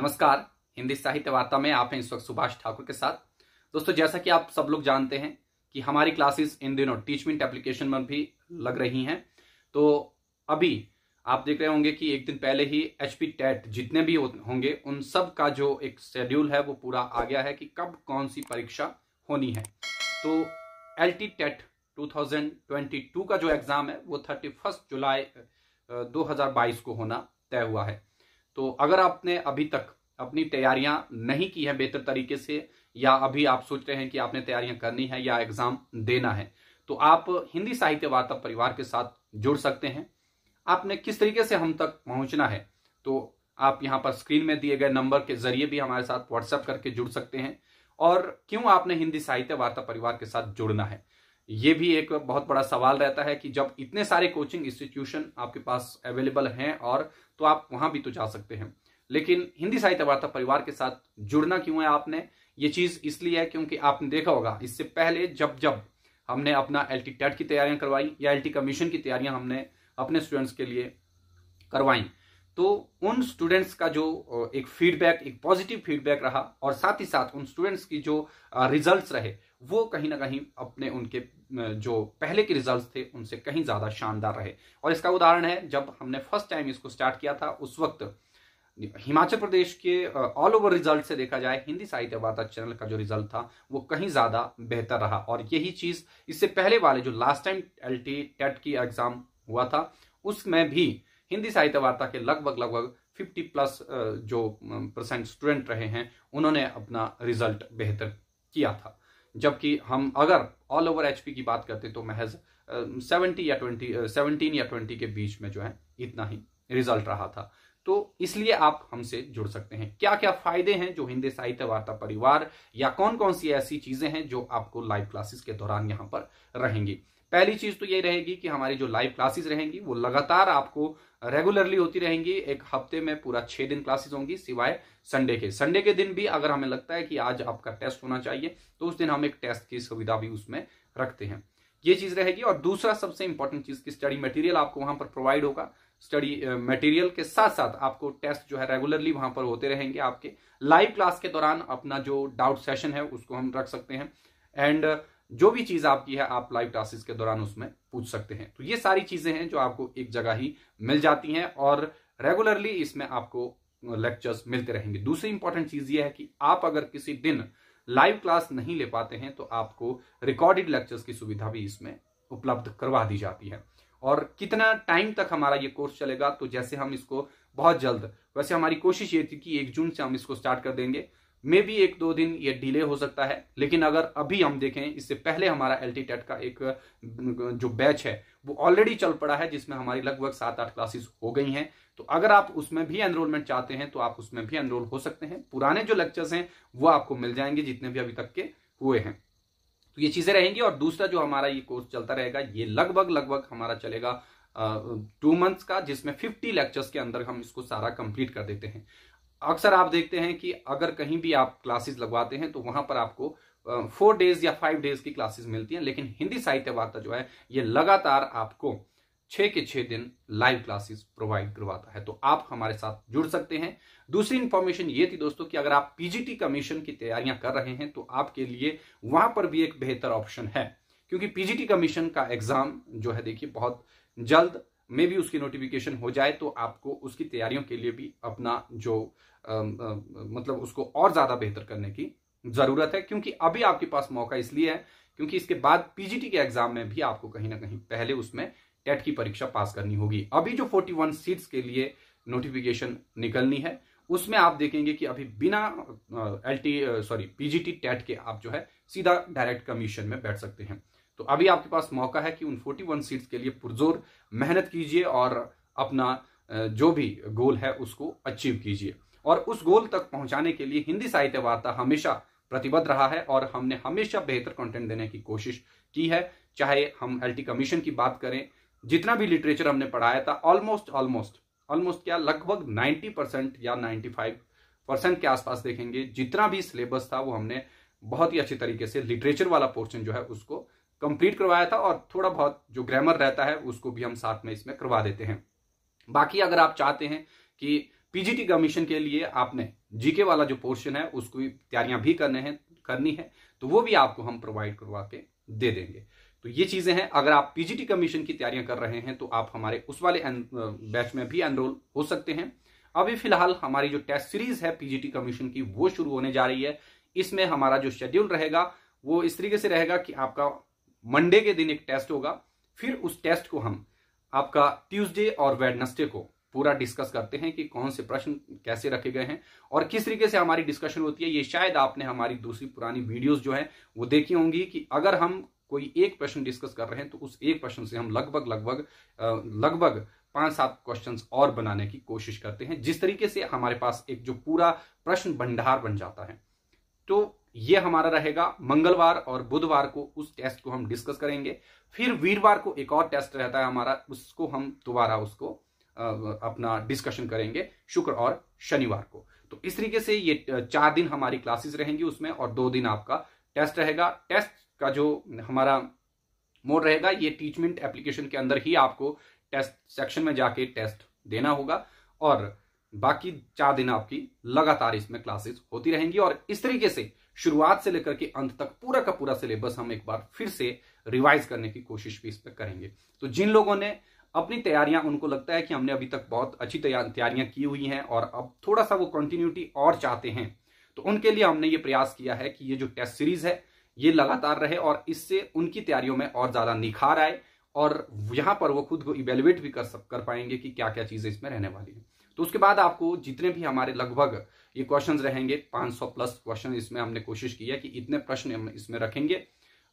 नमस्कार हिंदी साहित्य वार्ता में आप हैं इस वक्त सुभाष ठाकुर के साथ दोस्तों जैसा कि आप सब लोग जानते हैं कि हमारी क्लासेस इन दिनों टीचमेंट एप्लीकेशन में भी लग रही हैं तो अभी आप देख रहे होंगे कि एक दिन पहले ही एच पी टेट जितने भी होंगे उन सब का जो एक शेड्यूल है वो पूरा आ गया है कि कब कौन सी परीक्षा होनी है तो एल टी टेट टू का जो एग्ज़ाम है वो थर्टी जुलाई दो को होना तय हुआ है तो अगर आपने अभी तक अपनी तैयारियां नहीं की है बेहतर तरीके से या अभी आप सोच रहे हैं कि आपने तैयारियां करनी है या एग्जाम देना है तो आप हिंदी साहित्य वार्ता परिवार के साथ जुड़ सकते हैं आपने किस तरीके से हम तक पहुंचना है तो आप यहां पर स्क्रीन में दिए गए नंबर के जरिए भी हमारे साथ व्हाट्सएप करके जुड़ सकते हैं और क्यों आपने हिंदी साहित्य वार्ता परिवार के साथ जुड़ना है ये भी एक बहुत बड़ा सवाल रहता है कि जब इतने सारे कोचिंग इंस्टीट्यूशन आपके पास अवेलेबल हैं और तो आप वहां भी तो जा सकते हैं लेकिन हिंदी साहित्य वार्ता परिवार के साथ जुड़ना क्यों है आपने ये चीज इसलिए है क्योंकि आपने देखा होगा इससे पहले जब जब हमने अपना एल टी टेट की तैयारियां करवाई या एल टी कमीशन की तैयारियां हमने अपने स्टूडेंट्स के लिए करवाई तो उन स्टूडेंट्स का जो एक फीडबैक एक पॉजिटिव फीडबैक रहा और साथ ही साथ उन स्टूडेंट्स की जो रिजल्ट्स रहे वो कहीं ना कहीं अपने उनके जो पहले के रिजल्ट्स थे उनसे कहीं ज़्यादा शानदार रहे और इसका उदाहरण है जब हमने फर्स्ट टाइम इसको स्टार्ट किया था उस वक्त हिमाचल प्रदेश के ऑल ओवर रिजल्ट से देखा जाए हिंदी साहित्य वार्ता चैनल का जो रिजल्ट था वो कहीं ज़्यादा बेहतर रहा और यही चीज़ इससे पहले वाले जो last time L T TET की एग्ज़ाम हुआ था उसमें भी हिंदी साहित्य वार्ता के लगभग लगभग 50 प्लस जो परसेंट स्टूडेंट रहे हैं उन्होंने अपना रिजल्ट बेहतर किया था जबकि हम अगर ऑल ओवर एचपी की बात करते तो महज सेवेंटी या ट्वेंटी सेवनटीन या ट्वेंटी के बीच में जो है इतना ही रिजल्ट रहा था तो इसलिए आप हमसे जुड़ सकते हैं क्या क्या फायदे हैं जो हिंदी साहित्य वार्ता परिवार या कौन कौन सी ऐसी चीजें हैं जो आपको लाइव क्लासेस के दौरान यहां पर रहेंगी पहली चीज तो ये रहेगी कि हमारी जो लाइव क्लासेस रहेंगी वो लगातार आपको रेगुलरली होती रहेंगी एक हफ्ते में पूरा छह दिन क्लासेस होंगी सिवाय संडे के संडे के दिन भी अगर हमें लगता है कि आज आपका टेस्ट होना चाहिए तो उस दिन हम एक टेस्ट की सुविधा भी उसमें रखते हैं ये चीज रहेगी और दूसरा सबसे इंपॉर्टेंट चीज की स्टडी मटेरियल आपको वहां पर प्रोवाइड होगा स्टडी मटेरियल के साथ साथ आपको टेस्ट जो है रेगुलरली वहां पर होते रहेंगे आपके लाइव क्लास के दौरान अपना जो डाउट सेशन है उसको हम रख सकते हैं एंड जो भी चीज आपकी है आप लाइव क्लासेस के दौरान उसमें पूछ सकते हैं तो ये सारी चीजें हैं जो आपको एक जगह ही मिल जाती हैं और रेगुलरली इसमें आपको लेक्चर्स मिलते रहेंगे दूसरी इंपॉर्टेंट चीज ये है कि आप अगर किसी दिन लाइव क्लास नहीं ले पाते हैं तो आपको रिकॉर्डेड लेक्चर्स की सुविधा भी इसमें उपलब्ध करवा दी जाती है और कितना टाइम तक हमारा ये कोर्स चलेगा तो जैसे हम इसको बहुत जल्द वैसे हमारी कोशिश ये थी कि एक जून से हम इसको स्टार्ट कर देंगे मे भी एक दो दिन ये डिले हो सकता है लेकिन अगर अभी हम देखें इससे पहले हमारा एल टेट e का एक जो बैच है वो ऑलरेडी चल पड़ा है जिसमें हमारी लगभग सात आठ क्लासेस हो गई हैं तो अगर आप उसमें भी एनरोलमेंट चाहते हैं तो आप उसमें भी एनरोल हो सकते हैं पुराने जो लेक्चर्स हैं वो आपको मिल जाएंगे जितने भी अभी तक के हुए हैं तो ये चीजें रहेंगी और दूसरा जो हमारा ये कोर्स चलता रहेगा ये लगभग लगभग हमारा चलेगा टू मंथ्स का जिसमें 50 लेक्चर्स के अंदर हम इसको सारा कंप्लीट कर देते हैं अक्सर आप देखते हैं कि अगर कहीं भी आप क्लासेस लगवाते हैं तो वहां पर आपको फोर डेज या फाइव डेज की क्लासेस मिलती हैं लेकिन हिंदी साहित्य वार्ता जो है ये लगातार आपको छः के छह दिन लाइव क्लासेस प्रोवाइड करवाता है तो आप हमारे साथ जुड़ सकते हैं दूसरी इंफॉर्मेशन ये थी दोस्तों कि अगर आप पीजीटी कमीशन की तैयारियां कर रहे हैं तो आपके लिए वहां पर भी एक बेहतर ऑप्शन है क्योंकि पीजीटी कमीशन का एग्जाम जो है देखिए बहुत जल्द में भी उसकी नोटिफिकेशन हो जाए तो आपको उसकी तैयारियों के लिए भी अपना जो मतलब उसको और ज़्यादा बेहतर करने की ज़रूरत है क्योंकि अभी आपके पास मौका इसलिए है क्योंकि इसके बाद पीजीटी के एग्जाम में भी आपको कहीं ना कहीं पहले उसमें टेट की परीक्षा पास करनी होगी अभी जो 41 सीट्स के लिए नोटिफिकेशन निकलनी है उसमें आप देखेंगे कि अभी बिना एल सॉरी पीजीटी टेट के आप जो है सीधा डायरेक्ट कमीशन में बैठ सकते हैं तो अभी आपके पास मौका है कि उन 41 सीट्स के लिए पुरजोर मेहनत कीजिए और अपना जो भी गोल है उसको अचीव कीजिए और उस गोल तक पहुंचाने के लिए हिंदी साहित्य वार्ता हमेशा प्रतिबद्ध रहा है और हमने हमेशा बेहतर कंटेंट देने की कोशिश की है चाहे हम एल कमीशन की बात करें जितना भी लिटरेचर हमने पढ़ाया था ऑलमोस्ट ऑलमोस्ट ऑलमोस्ट क्या लगभग 90 परसेंट या 95 परसेंट के आसपास देखेंगे जितना भी सिलेबस था वो हमने बहुत ही अच्छी तरीके से लिटरेचर वाला पोर्शन जो है उसको कंप्लीट करवाया था और थोड़ा बहुत जो ग्रामर रहता है उसको भी हम साथ में इसमें करवा देते हैं बाकी अगर आप चाहते हैं कि पीजीटी कमीशन के लिए आपने जीके वाला जो पोर्शन है उसको भी तैयारियां भी करने हैं करनी है तो वो भी आपको हम प्रोवाइड करवा के दे देंगे तो ये चीजें हैं अगर आप पीजीटी कमीशन की तैयारियां कर रहे हैं तो आप हमारे उस वाले बैच में भी एनरोल हो सकते हैं अभी फिलहाल हमारी जो टेस्ट सीरीज है पीजीटी कमीशन की वो शुरू होने जा रही है इसमें हमारा जो शेड्यूल रहेगा वो इस तरीके से रहेगा कि आपका मंडे के दिन एक टेस्ट होगा फिर उस टेस्ट को हम आपका ट्यूसडे और वेडनेसडे को पूरा डिस्कस करते हैं कि कौन से प्रश्न कैसे रखे गए हैं और किस तरीके से हमारी डिस्कशन होती है ये शायद आपने हमारी दूसरी पुरानी वीडियोस जो है वो देखी होंगी कि अगर हम कोई एक प्रश्न डिस्कस कर रहे हैं तो उस एक प्रश्न से हम लगभग लगभग लगभग पांच सात क्वेश्चन और बनाने की कोशिश करते हैं जिस तरीके से हमारे पास एक जो पूरा प्रश्न भंडार बन जाता है तो ये हमारा रहेगा मंगलवार और बुधवार को उस टेस्ट को हम डिस्कस करेंगे फिर वीरवार को एक और टेस्ट रहता है हमारा उसको हम दोबारा उसको अपना डिस्कशन करेंगे शुक्र और शनिवार को तो इस तरीके से ये चार दिन हमारी क्लासेस रहेंगी उसमें और दो दिन आपका टेस्ट रहेगा टेस्ट का जो हमारा मोड रहेगा ये टीचमेंट एप्लीकेशन के अंदर ही आपको टेस्ट सेक्शन में जाके टेस्ट देना होगा और बाकी चार दिन आपकी लगातार इसमें क्लासेस होती रहेंगी और इस तरीके से शुरुआत से लेकर के अंत तक पूरा का पूरा सिलेबस हम एक बार फिर से रिवाइज करने की कोशिश भी इस पर करेंगे तो जिन लोगों ने अपनी तैयारियां उनको लगता है कि हमने अभी तक बहुत अच्छी तैयारियां की हुई हैं और अब थोड़ा सा वो कंटिन्यूटी और चाहते हैं तो उनके लिए हमने ये प्रयास किया है कि ये जो टेस्ट सीरीज है ये लगातार रहे और इससे उनकी तैयारियों में और ज्यादा निखार आए और यहाँ पर वो खुद को इवेल्युएट भी कर सक, कर पाएंगे कि क्या क्या चीजें इसमें रहने वाली हैं तो उसके बाद आपको जितने भी हमारे लगभग ये क्वेश्चन रहेंगे 500 प्लस क्वेश्चन इसमें हमने कोशिश की है कि इतने प्रश्न हम इसमें रखेंगे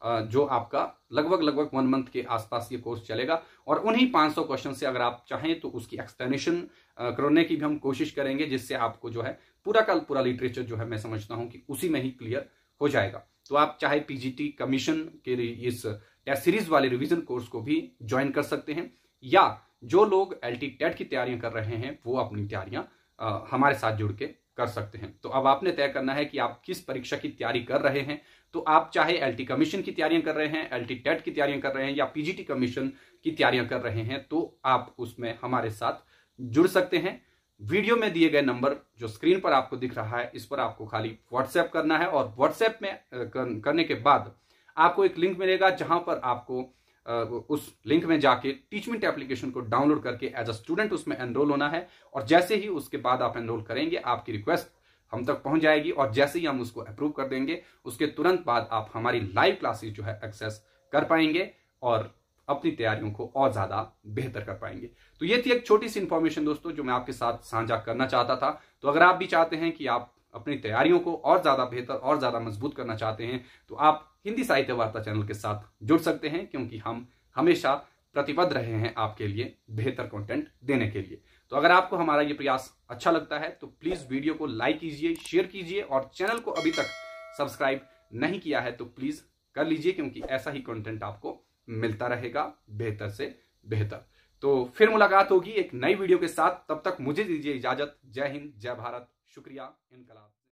जो आपका लगभग लगभग वन मंथ के आसपास ये कोर्स चलेगा और उन्हीं 500 क्वेश्चन से अगर आप चाहें तो उसकी एक्सप्लेनेशन करने की भी हम कोशिश करेंगे जिससे आपको जो है पूरा का पूरा लिटरेचर जो है मैं समझता हूं कि उसी में ही क्लियर हो जाएगा तो आप चाहे पीजीटी कमीशन के इस टेस्ट सीरीज वाले रिविजन कोर्स को भी ज्वाइन कर सकते हैं या जो लोग एल टेट e की तैयारियां कर रहे हैं वो अपनी तैयारियां हमारे साथ जुड़ के कर सकते हैं तो अब आपने तय करना है कि आप किस परीक्षा की तैयारी कर रहे हैं तो आप चाहे टी कमीशन की तैयारियां कर रहे हैं टी टेट की तैयारियां कर रहे हैं या पीजीटी कमीशन की तैयारियां कर रहे हैं तो आप उसमें हमारे साथ जुड़ सकते हैं वीडियो में दिए गए नंबर जो स्क्रीन पर आपको दिख रहा है इस पर आपको खाली व्हाट्सएप करना है और व्हाट्सएप में करने के बाद आपको एक लिंक मिलेगा जहां पर आपको उस लिंक में जाके टीचमेंट एप्लीकेशन को डाउनलोड करके एज अ स्टूडेंट उसमें एनरोल होना है और जैसे ही उसके बाद आप एनरोल करेंगे आपकी रिक्वेस्ट हम तक पहुंच जाएगी और जैसे ही हम उसको अप्रूव कर देंगे उसके तुरंत बाद आप हमारी लाइव क्लासेस जो है एक्सेस कर पाएंगे और अपनी तैयारियों को और ज्यादा बेहतर कर पाएंगे तो ये थी एक छोटी सी इन्फॉर्मेशन दोस्तों जो मैं आपके साथ साझा करना चाहता था तो अगर आप भी चाहते हैं कि आप अपनी तैयारियों को और ज़्यादा बेहतर और ज़्यादा मजबूत करना चाहते हैं तो आप हिंदी साहित्य वार्ता चैनल के साथ जुड़ सकते हैं क्योंकि हम हमेशा प्रतिबद्ध रहे हैं आपके लिए बेहतर कंटेंट देने के लिए तो अगर आपको हमारा ये प्रयास अच्छा लगता है तो प्लीज़ वीडियो को लाइक कीजिए शेयर कीजिए और चैनल को अभी तक सब्सक्राइब नहीं किया है तो प्लीज़ कर लीजिए क्योंकि ऐसा ही कंटेंट आपको मिलता रहेगा बेहतर से बेहतर तो फिर मुलाकात होगी एक नई वीडियो के साथ तब तक मुझे दीजिए इजाजत जय हिंद जय भारत शुक्रिया इनकलाब